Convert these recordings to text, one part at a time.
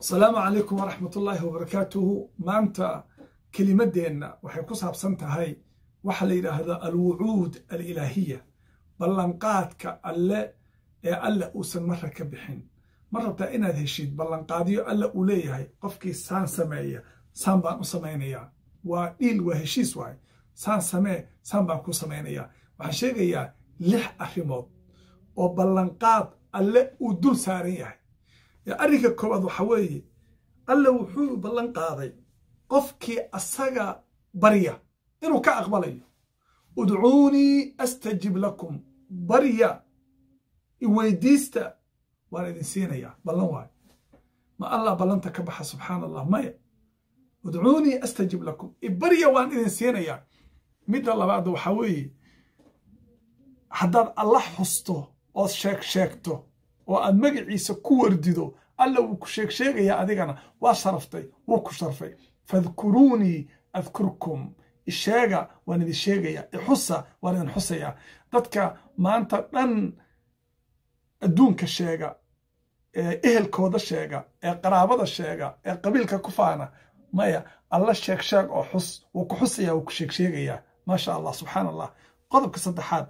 asalaamu calaykum waraxmatullaahi wabarakaatuhu maanta kelimaddeenna waxay ku saabsan tahay waxaa la yidhaahdaa alwucuud alilaahiya ballanqaadka alle ee alle uusan marra ka bixin ma rabtaa inaad heshid ballanqaadyo alle uu leeyahay qofkii saan sameeya saan baan u samaynayaa waa dhiil waa heshiis waay saan samee saan baan ku samaynayaa waxaan sheegayaa lix arrimood oo ballanqaad alle uu dul saaran yahay arrinka koowaad waxa weeye alla wuxuu ballan qaaday qofkii asaga barya inuu ka aqbalayo udcuunii astajib lakum barya iweydiista waan idin siinayaa ballan waayo ma allah ballanta ka baxa subxaan allah maya udcuunii astajib lakum ibarya waan idin siinayaa midda labaad waxa weeye haddaad alla xusto ood sheeg sheegto oo aad magaciisa ku wardido alla wuu ku sheeg sheegayaa adigana waa sharaftay wuu ku sharfay fadkuruunii adkurkum isheega waan idin sheegaya ixusa waan idin xusayaa dadka maanta dhan adduunka sheega ee ehelkooda sheega ee qaraabada sheega ee qabiilka ku faana maya alla sheeg sheeg oo xus wuu ku xusayaa wuu ku sheeg sheegayaa maasha allah subxaana allah qodobka saddexaad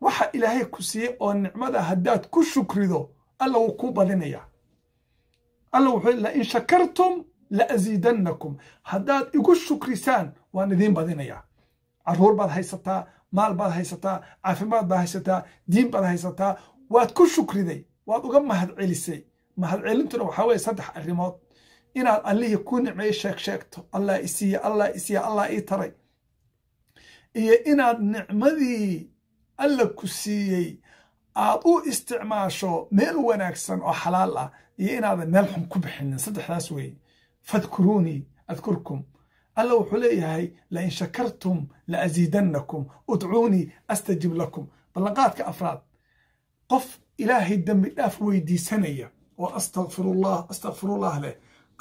waxa ilaahay ku siiyey oo nicmada haddaad ku shukrido alla wuu kuu badinayaa alla wuxuu lain shakartum la asiidannakum haddaad igu shukrisaan waan idiin badinayaa carruur baad haysataa maal baad haysataa caafimaad baad haysataa diin baad haysataa waad ku shukriday waad uga mahadcelisay mahadcelintuna waxaa weeye saddex arrimood inaad allihii ku nicmeey sheeg sheegto allah isiiya allah isiiya allah ii taray iyo inaad nicmadii alla ku siiyey aad u isticmaasho meel wanaagsan oo xalaal ah iyo inaadan meel xun ku bixinin saddexdaas wey fadkuruunii adkurkum alla wuxuu leeyahay lain shakartum la asiidannakum udcuunii astajib lakum ballanqaadka afraad qof ilaahay dembi dhaaf weydiisanaya oo astakfirullah astakfirullah leh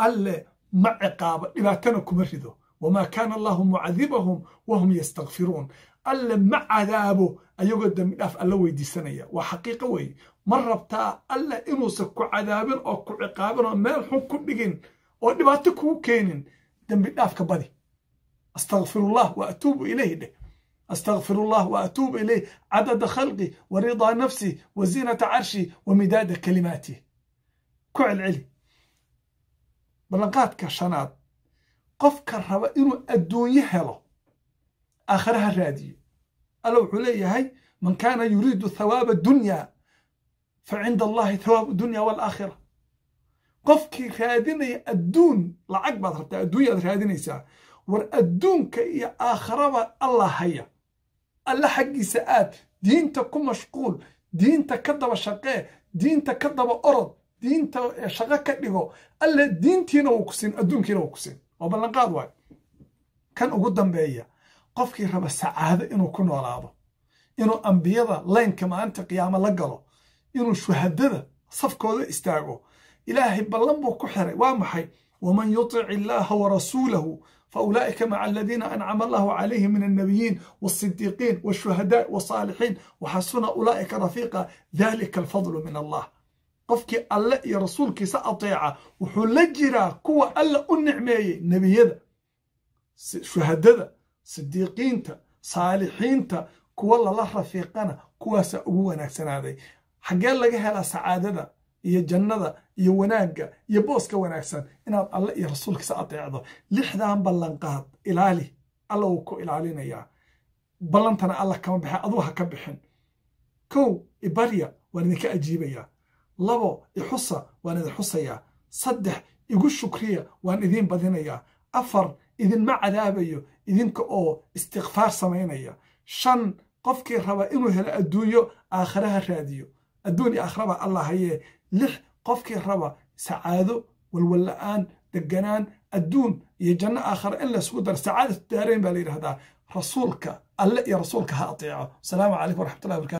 alle ma ciqaabo dhibaatana kuma rido wamaa kaana allahu mucadibahum wahum yastakfiruun alle ma cadaabo ayagoo dembidhaaf alla weydiisanaya waa xaqiiqo weeye ma rabtaa alle inuusan ku cadaabin oo ku ciqaabin oo meel xun ku dhigin oo dhibaato kugu keenin dembidhaafka badi astaqfirullah wa atuubu ilayh dheh astaqfirullah wa atuubu ilayh cadada khalqi wa ridaa nafsi wa ziinata carshi wa midaada kalimaati ku celceli ballanqaadka shanaad qofka raba inuu adduunyo helo aakhare ha raadiyo alla wuxuu leeyahay man kaana yuriidu hawaaba dunya fa cinda allahi thawaabu dunya walaakhira qofkii raadinaya adduun lacag baad rabtaa adduunyaad raadinaysaa war adduunka iyo aakharaba allah haya alla xaggiisa aad diinta ku mashquul diinta ka daba shaqee diinta ka daba orod diinta shaqo ka dhigo alle diintiina wuu ku siin adduunkiina wuu ku siin waa ballanqaad waay kan ugu dambeeya qofkii raba sacaado inuu ku noolaado inuu ambiyada laynka maalinta qiyaamo la galo inuu shuhadada safkooda istaago ilaahay ballan buu ku xiray waa maxay waman yutic illaaha warasuulahu ulaa'ika maca aladiina ancama allahu calayhim min annabiyiin waasidiiqiin washuhadaa wasaalixiin waxasuna ulaa'ika rafiiqa dalika alfadlu min allah qofkii alle iyo rasuulkiisa ateeca wuxuu la jiraa kuwa alla u nicmeeyey nebiyada shuhadada sidiiqiinta saalixiinta kuwa lala rafiiqana kuwaasaa ugu wanaagsanaaday xaggee laga helaa sacaadada iyo jannada iyo wanaagga iyo booska wanaagsan inaad alle iyo rasuulkiisa adeecdo lixdan ballanqaad ilaali alla wuu ku ilaalinayaa ballantana alla kama baxay aduu ha ka bixin kow ibarya waan idinka ajiibayaa labo ixusa waan idin xusayaa saddex igu shukriya waan idiin badinayaa afar idinma cadaabayo idinka oo istikfaar samaynaya shan qofkii raba inuu helo adduunyo aakhira ha raadiyo adduun iyo aakhraba allahayee lix qofkii raba sacaado walwalla-aan deganaan adduun iyo janno aakhara in laysugu daro sacaada daarayn baa la yidhahdaa rasuulka alle iyo rasuulka ha ateeco asalaamu calaykum waraxmatullahi barkatu